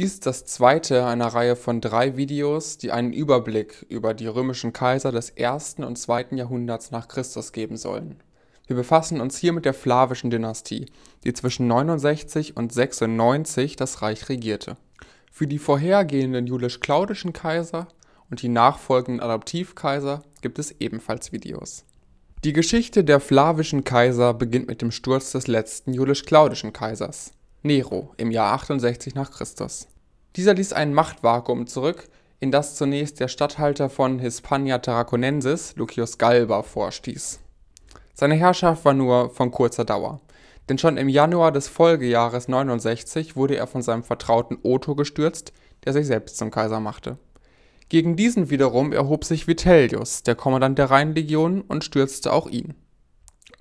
Dies ist das zweite einer Reihe von drei Videos, die einen Überblick über die römischen Kaiser des ersten und zweiten Jahrhunderts nach Christus geben sollen. Wir befassen uns hier mit der Flavischen Dynastie, die zwischen 69 und 96 das Reich regierte. Für die vorhergehenden julisch klaudischen Kaiser und die nachfolgenden Adoptivkaiser gibt es ebenfalls Videos. Die Geschichte der Flavischen Kaiser beginnt mit dem Sturz des letzten julisch klaudischen Kaisers. Nero im Jahr 68 nach Christus. Dieser ließ ein Machtvakuum zurück, in das zunächst der Statthalter von Hispania Tarraconensis, Lucius Galba, vorstieß. Seine Herrschaft war nur von kurzer Dauer, denn schon im Januar des Folgejahres 69 wurde er von seinem Vertrauten Otto gestürzt, der sich selbst zum Kaiser machte. Gegen diesen wiederum erhob sich Vitellius, der Kommandant der Rheinlegion, und stürzte auch ihn.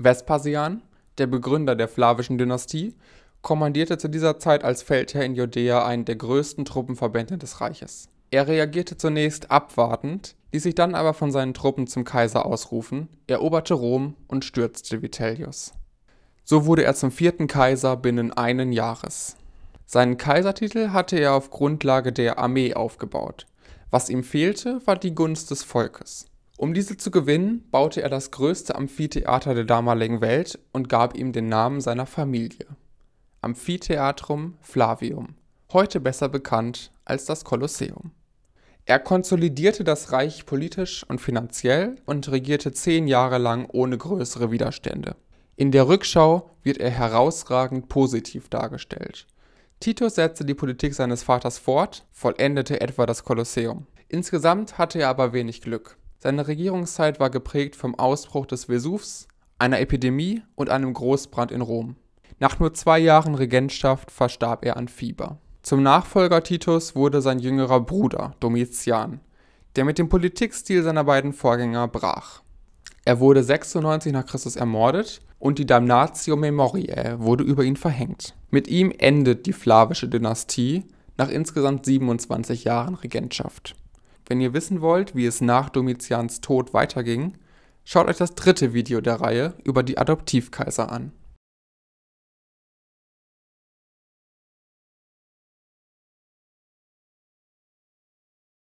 Vespasian, der Begründer der Flavischen Dynastie, kommandierte zu dieser Zeit als Feldherr in Judäa einen der größten Truppenverbände des Reiches. Er reagierte zunächst abwartend, ließ sich dann aber von seinen Truppen zum Kaiser ausrufen, eroberte Rom und stürzte Vitellius. So wurde er zum vierten Kaiser binnen einen Jahres. Seinen Kaisertitel hatte er auf Grundlage der Armee aufgebaut. Was ihm fehlte, war die Gunst des Volkes. Um diese zu gewinnen, baute er das größte Amphitheater der damaligen Welt und gab ihm den Namen seiner Familie. Amphitheatrum Flavium, heute besser bekannt als das Kolosseum. Er konsolidierte das Reich politisch und finanziell und regierte zehn Jahre lang ohne größere Widerstände. In der Rückschau wird er herausragend positiv dargestellt. Titus setzte die Politik seines Vaters fort, vollendete etwa das Kolosseum. Insgesamt hatte er aber wenig Glück. Seine Regierungszeit war geprägt vom Ausbruch des Vesuvs, einer Epidemie und einem Großbrand in Rom. Nach nur zwei Jahren Regentschaft verstarb er an Fieber. Zum Nachfolger Titus wurde sein jüngerer Bruder Domitian, der mit dem Politikstil seiner beiden Vorgänger brach. Er wurde 96 nach Christus ermordet und die Damnatio Memoriae wurde über ihn verhängt. Mit ihm endet die flavische Dynastie nach insgesamt 27 Jahren Regentschaft. Wenn ihr wissen wollt, wie es nach Domitians Tod weiterging, schaut euch das dritte Video der Reihe über die Adoptivkaiser an.